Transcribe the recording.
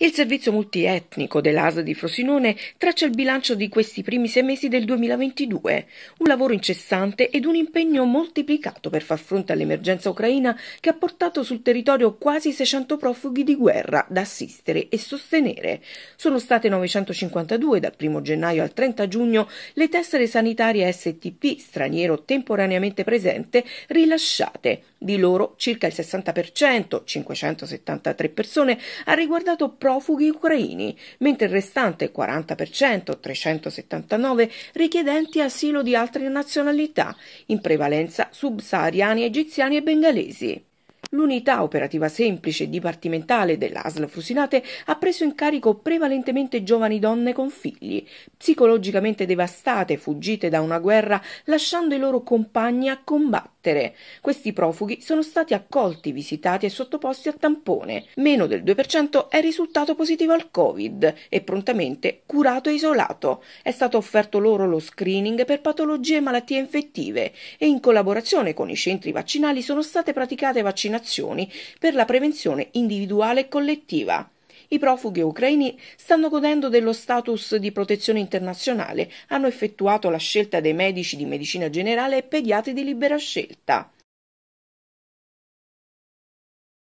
Il servizio multietnico dell'ASA di Frosinone traccia il bilancio di questi primi sei mesi del 2022, un lavoro incessante ed un impegno moltiplicato per far fronte all'emergenza ucraina che ha portato sul territorio quasi 600 profughi di guerra da assistere e sostenere. Sono state 952 dal 1 gennaio al 30 giugno le tessere sanitarie STP straniero temporaneamente presente rilasciate. Di loro circa il 60%, 573 persone, ha riguardato profughi profughi ucraini, mentre il restante 40%, 379, richiedenti asilo di altre nazionalità, in prevalenza subsahariani, egiziani e bengalesi. L'unità operativa semplice e dipartimentale dell'ASL Fusinate ha preso in carico prevalentemente giovani donne con figli, psicologicamente devastate, fuggite da una guerra, lasciando i loro compagni a combattere lettere. Questi profughi sono stati accolti, visitati e sottoposti a tampone. Meno del 2% è risultato positivo al Covid e prontamente curato e isolato. È stato offerto loro lo screening per patologie e malattie infettive e in collaborazione con i centri vaccinali sono state praticate vaccinazioni per la prevenzione individuale e collettiva. I profughi ucraini stanno godendo dello status di protezione internazionale, hanno effettuato la scelta dei medici di medicina generale e pediatri di libera scelta.